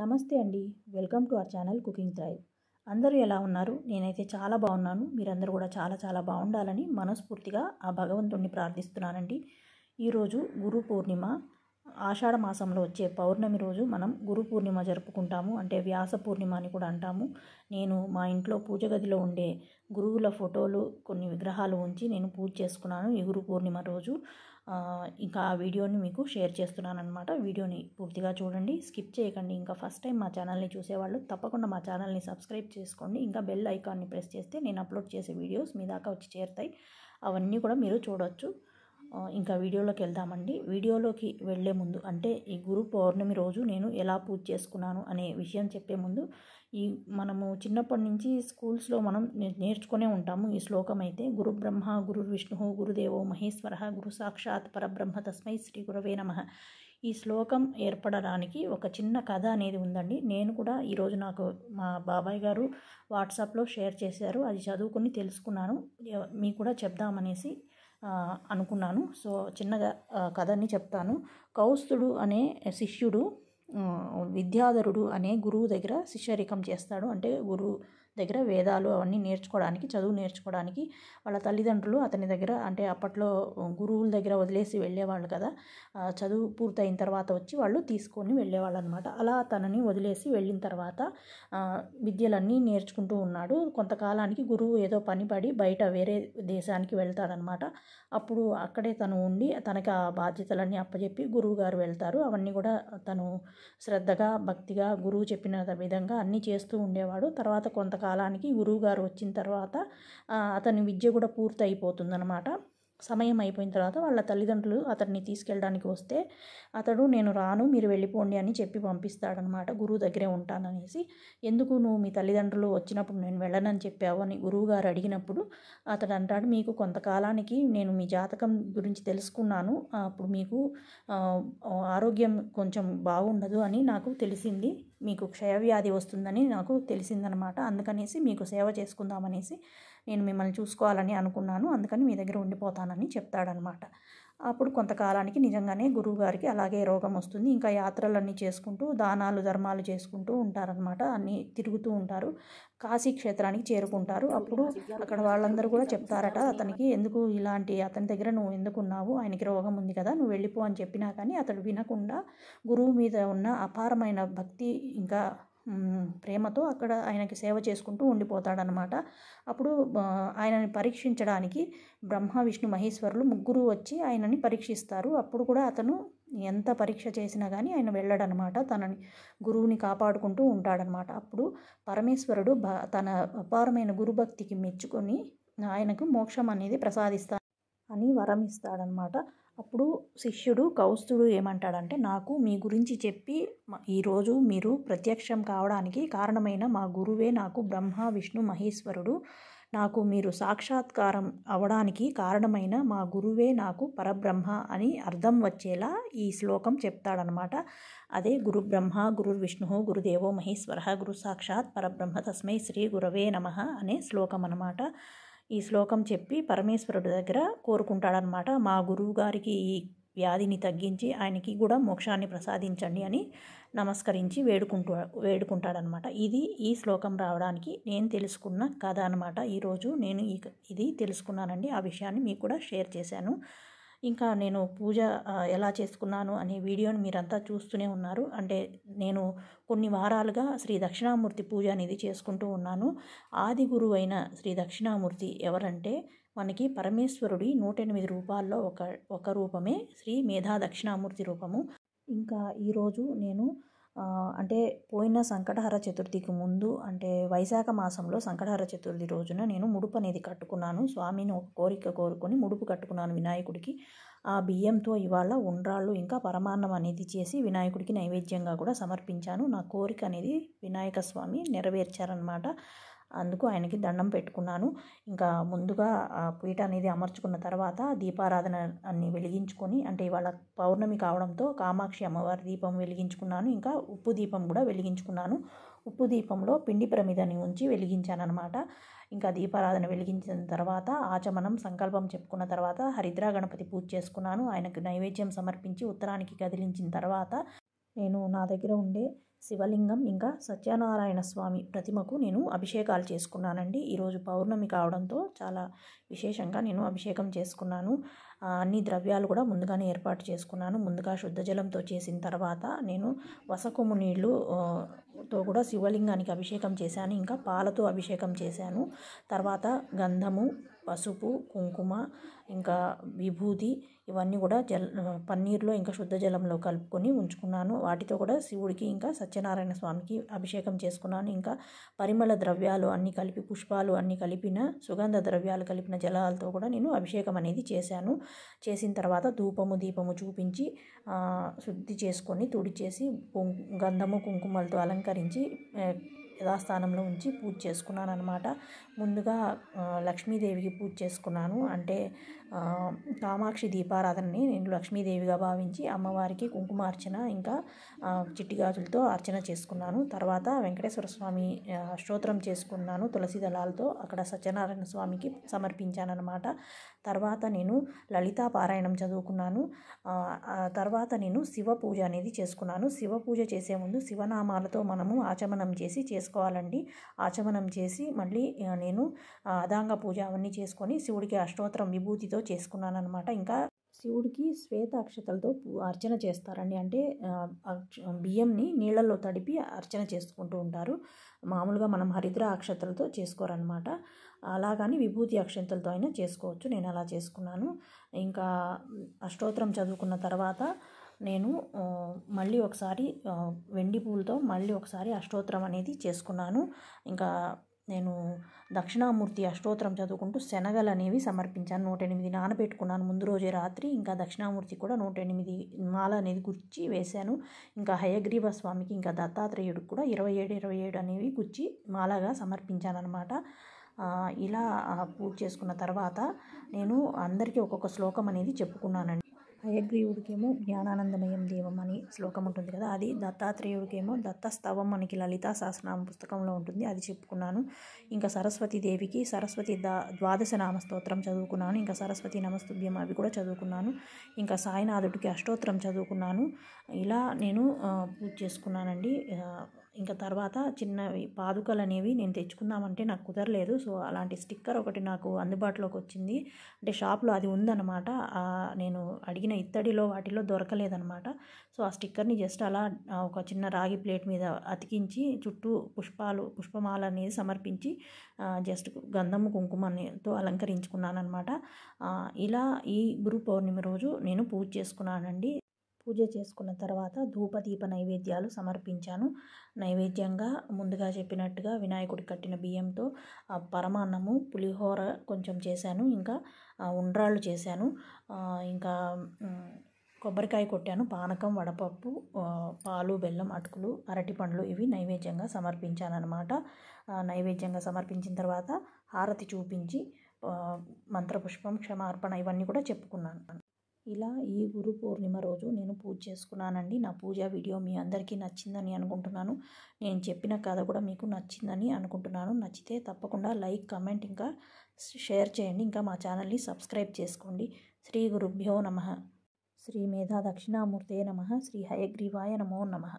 నమస్తే అండి welcome to our channel cooking thrive అందరూ ఎలా ఉన్నారు నేనైతే చాలా బాగున్నాను మీరందరూ కూడా చాలా చాలా బాగుండాలని మనస్ఫూర్తిగా ఆ భగవంతుణ్ణి ప్రార్థిస్తున్నానండి ఈరోజు గురు పూర్ణిమ ఆషాఢ మాసంలో వచ్చే పౌర్ణమి రోజు మనం గురు పూర్ణిమ జరుపుకుంటాము అంటే వ్యాస పూర్ణిమ అని కూడా అంటాము నేను మా ఇంట్లో పూజ గదిలో ఉండే గురువుల ఫోటోలు కొన్ని విగ్రహాలు ఉంచి నేను పూజ చేసుకున్నాను ఈ గురు పూర్ణిమ రోజు ఇంకా ఆ వీడియోని మీకు షేర్ చేస్తున్నాను అనమాట వీడియోని పూర్తిగా చూడండి స్కిప్ చేయకండి ఇంకా ఫస్ట్ టైం మా ఛానల్ని చూసేవాళ్ళు తప్పకుండా మా ఛానల్ని సబ్స్క్రైబ్ చేసుకోండి ఇంకా బెల్ ఐకాన్ని ప్రెస్ చేస్తే నేను అప్లోడ్ చేసే వీడియోస్ మీ దాకా వచ్చి చేరుతాయి అవన్నీ కూడా మీరు చూడవచ్చు ఇంకా వీడియోలోకి వెళ్దామండి వీడియోలోకి వెళ్ళే ముందు అంటే ఈ గురు పౌర్ణమి రోజు నేను ఎలా పూజ చేసుకున్నాను అనే విషయం చెప్పే ముందు ఈ మనము చిన్నప్పటి నుంచి స్కూల్స్లో మనం నేర్చుకునే ఉంటాము ఈ శ్లోకం అయితే గురు బ్రహ్మ గురు విష్ణు గురుదేవో మహేశ్వర గురు సాక్షాత్ పరబ్రహ్మ తస్మై శ్రీ గురవే నమ ఈ శ్లోకం ఏర్పడడానికి ఒక చిన్న కథ అనేది ఉందండి నేను కూడా ఈరోజు నాకు మా బాబాయ్ గారు వాట్సాప్లో షేర్ చేశారు అది చదువుకుని తెలుసుకున్నాను మీకు కూడా చెప్దామనేసి అనుకున్నాను సో చిన్నగా కథని చెప్తాను కౌస్తుడు అనే శిష్యుడు విద్యాధరుడు అనే గురువు దగ్గర శిష్యరికం చేస్తాడు అంటే గురువు దగ్గర వేదాలు అవన్నీ నేర్చుకోవడానికి చదువు నేర్చుకోవడానికి వాళ్ళ తల్లిదండ్రులు అతని దగ్గర అంటే అప్పట్లో గురువుల దగ్గర వదిలేసి వెళ్ళేవాళ్ళు కదా చదువు పూర్తయిన తర్వాత వచ్చి వాళ్ళు తీసుకొని వెళ్ళేవాళ్ళు అనమాట అలా తనని వదిలేసి వెళ్ళిన తర్వాత విద్యలన్నీ నేర్చుకుంటూ ఉన్నాడు కొంతకాలానికి గురువు ఏదో పని పడి బయట వేరే దేశానికి వెళ్తాడనమాట అప్పుడు అక్కడే తను ఉండి తనకి ఆ బాధ్యతలన్నీ అప్పచెప్పి గురువు గారు వెళ్తారు అవన్నీ కూడా తను శ్రద్ధగా భక్తిగా గురువు చెప్పిన విధంగా అన్నీ చేస్తూ ఉండేవాడు తర్వాత కొంత కాలానికి గురువుగారు వచ్చిన తర్వాత అతని విద్య కూడా పూర్తి సమయం అయిపోయిన తర్వాత వాళ్ళ తల్లిదండ్రులు అతడిని తీసుకెళ్ళడానికి వస్తే అతడు నేను రాను మీరు వెళ్ళిపోండి అని చెప్పి పంపిస్తాడనమాట గురువు దగ్గరే ఉంటాననేసి ఎందుకు నువ్వు మీ తల్లిదండ్రులు వచ్చినప్పుడు నేను వెళ్ళనని చెప్పావు అని గురువుగారు అడిగినప్పుడు అతడు అంటాడు మీకు కొంతకాలానికి నేను మీ జాతకం గురించి తెలుసుకున్నాను అప్పుడు మీకు ఆరోగ్యం కొంచెం బాగుండదు అని నాకు తెలిసింది మీకు క్షయవ్యాధి వస్తుందని నాకు తెలిసిందనమాట అందుకనేసి మీకు సేవ చేసుకుందామనేసి నేను మిమ్మల్ని చూసుకోవాలని అనుకున్నాను అందుకని మీ దగ్గర ఉండిపోతానని చెప్తాడనమాట అప్పుడు కొంతకాలానికి నిజంగానే గురువుగారికి అలాగే రోగం వస్తుంది ఇంకా యాత్రలన్నీ చేసుకుంటూ దానాలు ధర్మాలు చేసుకుంటూ ఉంటారనమాట అన్నీ తిరుగుతూ ఉంటారు కాశీ క్షేత్రానికి చేరుకుంటారు అప్పుడు అక్కడ వాళ్ళందరూ కూడా చెప్తారట అతనికి ఎందుకు ఇలాంటి అతని దగ్గర నువ్వు ఎందుకున్నావు ఆయనకి రోగం ఉంది కదా నువ్వు వెళ్ళిపో అని చెప్పినా కానీ అతడు వినకుండా గురువు మీద ఉన్న అపారమైన భక్తి ఇంకా ప్రేమతో అక్కడ ఆయనకి సేవ చేసుకుంటూ ఉండిపోతాడనమాట అప్పుడు ఆయనని పరీక్షించడానికి బ్రహ్మ విష్ణు మహేశ్వరులు ముగ్గురు వచ్చి ఆయనని పరీక్షిస్తారు అప్పుడు కూడా అతను ఎంత పరీక్ష చేసినా కానీ ఆయన వెళ్ళడనమాట తనని గురువుని కాపాడుకుంటూ ఉంటాడనమాట అప్పుడు పరమేశ్వరుడు తన అపారమైన గురుభక్తికి మెచ్చుకొని ఆయనకు మోక్షం అనేది ప్రసాదిస్తా అని వరం ఇస్తాడనమాట అప్పుడు శిష్యుడు కౌస్తుడు ఏమంటాడంటే నాకు మీ గురించి చెప్పి ఈరోజు మీరు ప్రత్యక్షం కావడానికి కారణమైన మా గురువే నాకు బ్రహ్మ విష్ణు మహేశ్వరుడు నాకు మీరు సాక్షాత్కారం అవడానికి కారణమైన మా గురువే నాకు పరబ్రహ్మ అని అర్థం వచ్చేలా ఈ శ్లోకం చెప్తాడనమాట అదే గురు బ్రహ్మ గురు విష్ణు గురుదేవో మహేశ్వర గురు సాక్షాత్ పరబ్రహ్మ తస్మై శ్రీ గురవే నమ అనే శ్లోకం అనమాట ఈ శ్లోకం చెప్పి పరమేశ్వరుడి దగ్గర కోరుకుంటాడనమాట మా గురువు గారికి ఈ వ్యాధిని తగ్గించి ఆయనకి కూడా మోక్షాన్ని ప్రసాదించండి అని నమస్కరించి వేడుకుంటూ వేడుకుంటాడనమాట ఇది ఈ శ్లోకం రావడానికి నేను తెలుసుకున్న కథ అనమాట ఈరోజు నేను ఇది తెలుసుకున్నానండి ఆ విషయాన్ని మీకు కూడా షేర్ చేశాను ఇంకా నేను పూజ ఎలా చేసుకున్నాను అనే వీడియోని మీరంతా చూస్తూనే ఉన్నారు అంటే నేను కొన్ని వారాలుగా శ్రీ దక్షిణామూర్తి పూజ అనేది చేసుకుంటూ ఉన్నాను ఆది గురువు అయిన శ్రీ దక్షిణామూర్తి ఎవరంటే మనకి పరమేశ్వరుడి నూట ఎనిమిది రూపాల్లో ఒక ఒక రూపమే శ్రీ మేధా దక్షిణామూర్తి రూపము ఇంకా ఈరోజు నేను అంటే పోయిన సంకటహర చతుర్థికి ముందు అంటే వైశాఖ మాసంలో సంకటహర చతుర్థి రోజున నేను ముడుపు అనేది కట్టుకున్నాను స్వామిని ఒక కోరిక కోరుకొని ముడుపు కట్టుకున్నాను వినాయకుడికి ఆ బియ్యంతో ఇవాళ ఉండ్రాళ్ళు ఇంకా పరమాన్నం అనేది చేసి వినాయకుడికి నైవేద్యంగా కూడా సమర్పించాను నా కోరిక అనేది వినాయక స్వామి నెరవేర్చారనమాట అందుకు ఆయనకి దండం పెట్టుకున్నాను ఇంకా ముందుగా పీట అనేది అమర్చుకున్న తర్వాత దీపారాధన అన్ని వెలిగించుకొని అంటే ఇవాళ పౌర్ణమి కావడంతో కామాక్షి అమ్మవారి దీపం వెలిగించుకున్నాను ఇంకా ఉప్పు దీపం కూడా వెలిగించుకున్నాను ఉప్పు దీపంలో పిండి ప్రమిదని ఉంచి వెలిగించానమాట ఇంకా దీపారాధన వెలిగించిన తర్వాత ఆచమనం సంకల్పం చెప్పుకున్న తర్వాత హరిద్రా గణపతి పూజ చేసుకున్నాను ఆయనకు నైవేద్యం సమర్పించి ఉత్తరానికి కదిలించిన తర్వాత నేను నా దగ్గర ఉండే శివలింగం ఇంకా సత్యనారాయణ స్వామి ప్రతిమకు నేను అభిషేకాలు చేసుకున్నానండి ఈరోజు పౌర్ణమి కావడంతో చాలా విశేషంగా నేను అభిషేకం చేసుకున్నాను అన్ని ద్రవ్యాలు కూడా ముందుగానే ఏర్పాటు చేసుకున్నాను ముందుగా శుద్ధ జలంతో చేసిన తర్వాత నేను వసకుము నీళ్ళు తో కూడా శివలింగానికి అభిషేకం చేశాను ఇంకా పాలతో అభిషేకం చేశాను తర్వాత గంధము పసుపు కుంకుమ ఇంకా విభూది ఇవన్నీ కూడా జల్ పన్నీర్లో ఇంకా శుద్ధ జలంలో కలుపుకొని ఉంచుకున్నాను వాటితో కూడా శివుడికి ఇంకా సత్యనారాయణ స్వామికి అభిషేకం చేసుకున్నాను ఇంకా పరిమళ ద్రవ్యాలు అన్నీ కలిపి పుష్పాలు అన్నీ కలిపిన సుగంధ ద్రవ్యాలు కలిపిన జలాలతో కూడా నేను అభిషేకం అనేది చేశాను చేసిన తర్వాత ధూపము దీపము చూపించి శుద్ధి చేసుకొని తుడిచేసి గంధము కుంకుమలతో అలంకరించి యథాస్థానంలో ఉంచి పూజ చేసుకున్నాను అనమాట ముందుగా లక్ష్మీదేవికి పూజ చేసుకున్నాను అంటే కామాక్షి దీపారాధనని నేను లక్ష్మీదేవిగా భావించి అమ్మవారికి కుంకుమార్చన ఇంకా చిట్టి గాజులతో అర్చన చేసుకున్నాను తర్వాత వెంకటేశ్వర స్వామి స్తోత్రం చేసుకున్నాను తులసి దళాలతో అక్కడ సత్యనారాయణ స్వామికి సమర్పించానన్నమాట తర్వాత నేను లలితా పారాయణం చదువుకున్నాను తర్వాత నేను శివ పూజ అనేది చేసుకున్నాను శివ పూజ చేసే ముందు శివనామాలతో మనము ఆచమనం చేసి చేసుకోవాలండి ఆచమనం చేసి మళ్ళీ నేను అదాంగ పూజ అవన్నీ చేసుకొని శివుడికి అష్టోత్తరం విభూతితో చేసుకున్నాను అనమాట ఇంకా శివుడికి శ్వేత అక్షతలతో అర్చన చేస్తారండి అంటే బియ్యంని నీళ్ళల్లో తడిపి అర్చన చేసుకుంటూ ఉంటారు మామూలుగా మనం హరిద్ర అక్షతలతో చేసుకోరనమాట అలాగని విభూతి అక్షంతలతో అయినా చేసుకోవచ్చు నేను అలా చేసుకున్నాను ఇంకా అష్టోత్తరం చదువుకున్న తర్వాత నేను మళ్ళీ ఒకసారి వెండి పూలతో మళ్ళీ ఒకసారి అష్టోత్తరం అనేది చేసుకున్నాను ఇంకా నేను దక్షిణామూర్తి అష్టోత్తరం చదువుకుంటూ శనగలు అనేవి సమర్పించాను నూట ఎనిమిది నానబెట్టుకున్నాను ముందు రోజే రాత్రి ఇంకా దక్షిణామూర్తి కూడా నూట ఎనిమిది మాల అనేది గుచ్చి వేశాను ఇంకా హయగ్రీవ స్వామికి ఇంకా దత్తాత్రేయుడికి కూడా ఇరవై ఏడు ఇరవై ఏడు అనేవి గుచ్చి మాలగా సమర్పించాను అనమాట ఇలా పూజ చేసుకున్న తర్వాత నేను అందరికీ ఒక్కొక్క శ్లోకం అనేది చెప్పుకున్నానండి హయగ్రీవుడికేమో జ్ఞానానందమయం దేవం అని శ్లోకం ఉంటుంది కదా అది దత్తాత్రేయుడికేమో దత్తస్తవం మనకి లలితా సహస్రనామ పుస్తకంలో ఉంటుంది అది చెప్పుకున్నాను ఇంకా సరస్వతీదేవికి సరస్వతి దా ద్వాదశ నామ స్తోత్రం చదువుకున్నాను ఇంకా సరస్వతి నమస్తుభ్యం అవి కూడా చదువుకున్నాను ఇంకా సాయినాథుడికి అష్టోత్తరం చదువుకున్నాను ఇలా నేను పూజ చేసుకున్నానండి ఇంకా తర్వాత చిన్నవి పాదుకలు అనేవి నేను తెచ్చుకుందామంటే నాకు కుదరలేదు సో అలాంటి స్టిక్కర్ ఒకటి నాకు అందుబాటులోకి వచ్చింది అంటే షాప్లో అది ఉందన్నమాట నేను అడిగిన ఇత్తడిలో వాటిలో దొరకలేదనమాట సో ఆ స్టిక్కర్ని జస్ట్ అలా ఒక చిన్న రాగి ప్లేట్ మీద అతికించి చుట్టూ పుష్పాలు పుష్పమాల అనేది సమర్పించి జస్ట్ గంధము కుంకుమతో అలంకరించుకున్నాను అనమాట ఇలా ఈ గురు పౌర్ణమి రోజు నేను పూజ చేసుకున్నానండి పూజ చేసుకున్న తర్వాత ధూపదీప నైవేద్యాలు సమర్పించాను నైవేద్యంగా ముందుగా చెప్పినట్టుగా వినాయకుడి కట్టిన బియ్యంతో పరమాన్నము పులిహోర కొంచెం చేశాను ఇంకా ఉండ్రాళ్ళు చేశాను ఇంకా కొబ్బరికాయ కొట్టాను పానకం వడపప్పు పాలు బెల్లం అటుకులు అరటిపండ్లు ఇవి నైవేద్యంగా సమర్పించాను అనమాట నైవేద్యంగా సమర్పించిన తర్వాత హారతి చూపించి మంత్రపుష్పం క్షమార్పణ ఇవన్నీ కూడా చెప్పుకున్నాను ఇలా ఈ గురు పూర్ణిమ రోజు నేను పూజ చేసుకున్నానండి నా పూజా వీడియో మీ అందరికీ నచ్చిందని అనుకుంటున్నాను నేను చెప్పిన కథ కూడా మీకు నచ్చిందని అనుకుంటున్నాను నచ్చితే తప్పకుండా లైక్ కమెంట్ ఇంకా షేర్ చేయండి ఇంకా మా ఛానల్ని సబ్స్క్రైబ్ చేసుకోండి శ్రీ గురుభ్యో నమ శ్రీ మేధా దక్షిణామూర్తే నమ శ్రీ హయగ్రీవాయ నమో నమ